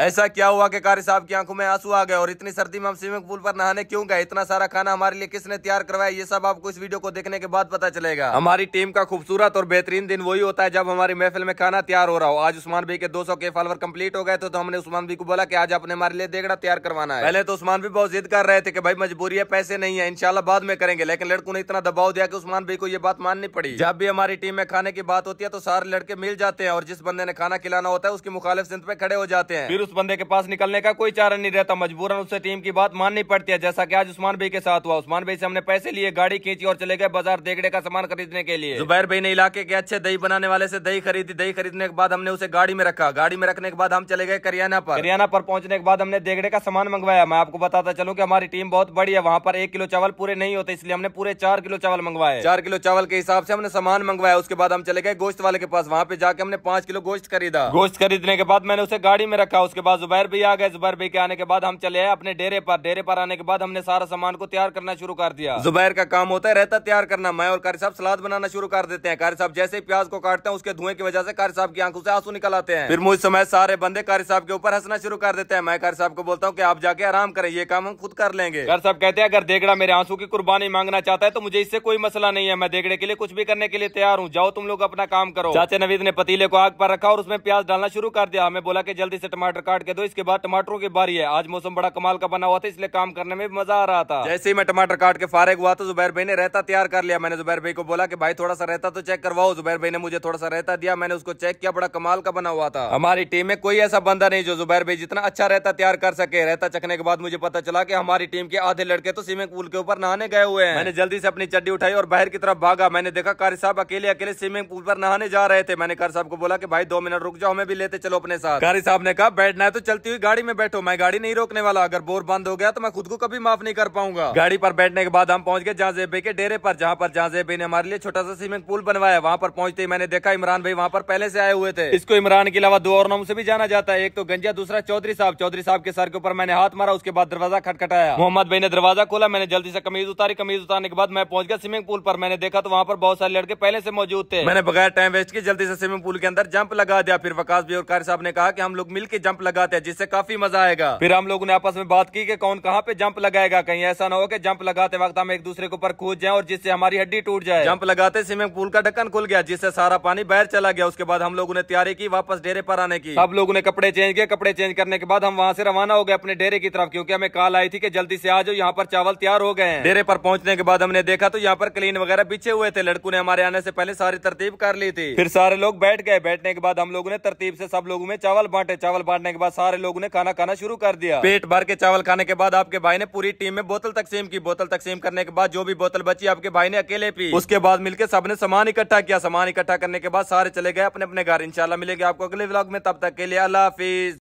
ऐसा क्या हुआ कि कार्य साहब की आंखों में आंसू आ गए और इतनी सर्दी में हम स्विमिंग पूल पर नहाने क्यों गए इतना सारा खाना हमारे लिए किसने तैयार करवाया ये सब आपको इस वीडियो को देखने के बाद पता चलेगा हमारी टीम का खूबसूरत और बेहतरीन दिन वही होता है जब हमारी महफिल में खाना तैयार हो रहा हो आज उस्मान भाई के सौ के फॉलोवर कम्प्लीट हो गए थे तो हमने उस्मान भाई को बोला की आज आपने हमारे लिए देखना तैयार करवाना है पहले तो उस्मान भी बहुत जिद कर रहे थे की भाई मजबूरी है पैसे नहीं है इनशाला बाद में करेंगे लेकिन लड़कों ने इतना दबाव दिया की उस्मान भाई को ये बात माननी पड़ी जब भी हमारी टीम में खाने की बात होती है तो सारे लड़के मिल जाते हैं और जिस बंदे ने खाना खिलाना होता है उसकी मुखालिफ सिंध पे खड़े हो जाते हैं उस बंदे के पास निकलने का कोई चारा नहीं रहता मजबूरन उससे टीम की बात माननी पड़ती है जैसा कि आज उस्मान भाई के साथ हुआ उस्मान भाई से हमने पैसे लिए गाड़ी खींची और चले गए बाजार देगड़े का सामान खरीदने के लिए जुबैर भाई ने इलाके के अच्छे दही बनाने वाले से दही खरीदी दही खरीदने के बाद हमने उसे गाड़ी में रखा गाड़ी में रखने के बाद हम चले गए करियाना पर करियाना पर पहुंचने के बाद हमने देगड़े का सामान मंगवाया मैं आपको बताता चलूँ की हमारी टीम बहुत बड़ी है वहाँ पर एक किलो चावल पूरे नहीं होते इसलिए हमने पूरे चार किलो चावल मंगवाए चार किलो चावल के हिसाब से हमने सामान मंगवाया उसके बाद हम चले गए गोश्त वाले के पास वहाँ पे जाके हमने पांच किलो गोश्त खरीदा गोश्त खरीदने के बाद मैंने उसे गाड़ी में रखा उसके बाद जुबैर भी आ गए जुबैर भाई के आने के बाद हम चले आए अपने डेरे पर डेरे पर आने के बाद हमने सारा सामान को तैयार करना शुरू कर दिया जुबैर का काम होता है रहता तैयार करना मैं और कारी साहब सलाद बनाना शुरू कर देते हैं कारी साहब जैसे प्याज को काटते हैं उसके धुएं की वजह से कारी साहब की आंखों से आंसू निकल आते हैं फिर मुझ समय सारे बंदे कारी साहब के ऊपर हंसना शुरू कर देते हैं मैं कारी साहब को बोलता हूँ की आप जाके आराम करें ये काम हम खुद कर लेंगे कार्य साहब कहते हैं अगर देगड़ा मेरे आंसू की कुर्बानी मांगना चाहता है तो मुझे इससे कोई मसला नहीं है मैं देगड़े के लिए कुछ भी करने के लिए तैयार हूँ जाओ तुम लोग अपना काम करो चाचा नवीद ने पतीले को आग पर रखा और उसमें प्याज डालना शुरू कर दिया हमें बोला की जल्दी से टमाटर काट के दो इसके बाद टमाटरों की बारी है आज मौसम बड़ा कमाल का बना हुआ था इसलिए काम करने में मजा आ रहा था जैसे ही मैं टमाटर काट के फारे हुआ तो जुबैर भाई ने रहता तैयार कर लिया मैंने जुबैर भाई को बोला की भाई थोड़ा सा रहता तो चेक करवाओ जुबैर भाई ने मुझे थोड़ा सा रहता दिया मैंने उसको चेक किया बड़ा कमाल का बना हुआ था हमारी टीम में कोई ऐसा बंदा नहीं जो जुबैर भाई जितना अच्छा रहता तैयार कर सके रहता चखने के बाद मुझे पता चला की हमारी टीम के आधे लड़के तो स्विमिंग पूल के ऊपर नहाने गए हुए हैं मैंने जल्दी से अपनी चड्डी उठाई और बाहर की तरफ भागा मैंने देखा कार्य साहब अकेले अकेले स्विमिंग पूल पर नहाने जा रहे थे मैंने कार साहब को बोला की भाई दो मिनट रुक जाओ हमें भी लेते चलो अपने साथ कारी साहब ने कहा बैठ बैठना है तो चलती हुई गाड़ी में बैठो मैं गाड़ी नहीं रोकने वाला अगर बोर बंद हो गया तो मैं खुद को कभी माफ नहीं कर पाऊंगा गाड़ी पर बैठने के बाद हम पहुंच गए जेबे के डेरे पर जहाँ पर जेबे ने हमारे लिए छोटा सा स्विमिंग पूल बनवाया वहाँ पर पहुंचते ही मैंने देखा इमरान भाई वहाँ पर पहले से आए हुए थे इसको इमरान के अलावा दो और नाम से भी जाना जाता है एक तो गंजा दूसरा चौधरी साहब चौधरी साहब के सर के ऊपर मैंने हाथ मारा उसके बाद दरवाजा खटखटाया मोहम्मद भाई ने दरवाजा खोला मैंने जल्दी से कमीज उतारी कमीज उतारने के बाद मैं पहुंच गया स्विमिंग पूल पर मैंने देखा तो वहाँ पर बहुत सारे लड़के पहले से मौजूद थे मैंने बगैर टाइम वेस्ट की जल्दी से स्विमिंग पूल के अंदर जंप लगा दिया फिर वकास भी और कार साहब ने कहा कि हम लोग मिलकर जंप लगाते हैं जिससे काफी मजा आएगा फिर हम लोगों ने आपस में बात की कि कौन कहाँ पे जंप लगाएगा कहीं ऐसा ना हो कि जंप लगाते वक्त हम एक दूसरे के ऊपर कूद जाए और जिससे हमारी हड्डी टूट जाए जंप लगाते स्विमिंग पूल का ढक्कन खुल गया जिससे सारा पानी बाहर चला गया उसके बाद हम लोगों ने तैयारी की वापस डेरे पर आने की सब लोगों ने कपड़े चेंज किए कपड़े चेंज करने के बाद हम वहाँ से रवाना हो गए अपने डेरे की तरफ क्यूँकी हमें कॉल आई थी की जल्दी से आ जाओ यहाँ पर चावल तैयार हो गए डेरे पर पहुंचने के बाद हमने देखा तो यहाँ पर क्लीन वगैरह बिछे हुए थे लड़कों ने हमारे आने से पहले सारी तरतीब कर ली थी फिर सारे लोग बैठ गए बैठने के बाद हम लोगों ने तरतीब से सब लोगों में चावल बांटे चावल बांटने करने के बाद सारे लोगों ने खाना खाना शुरू कर दिया पेट भर के चावल खाने के बाद आपके भाई ने पूरी टीम में बोतल तकसीम की बोतल तकसीम करने के बाद जो भी बोतल बची आपके भाई ने अकेले पी उसके बाद मिलकर सबने सामान इकट्ठा किया सामान इकट्ठा करने के बाद सारे चले गए अपने अपने घर इंशाल्लाह मिलेंगे आपको अगले ब्लॉग में तब तक के लिए अल्लाह हाफिज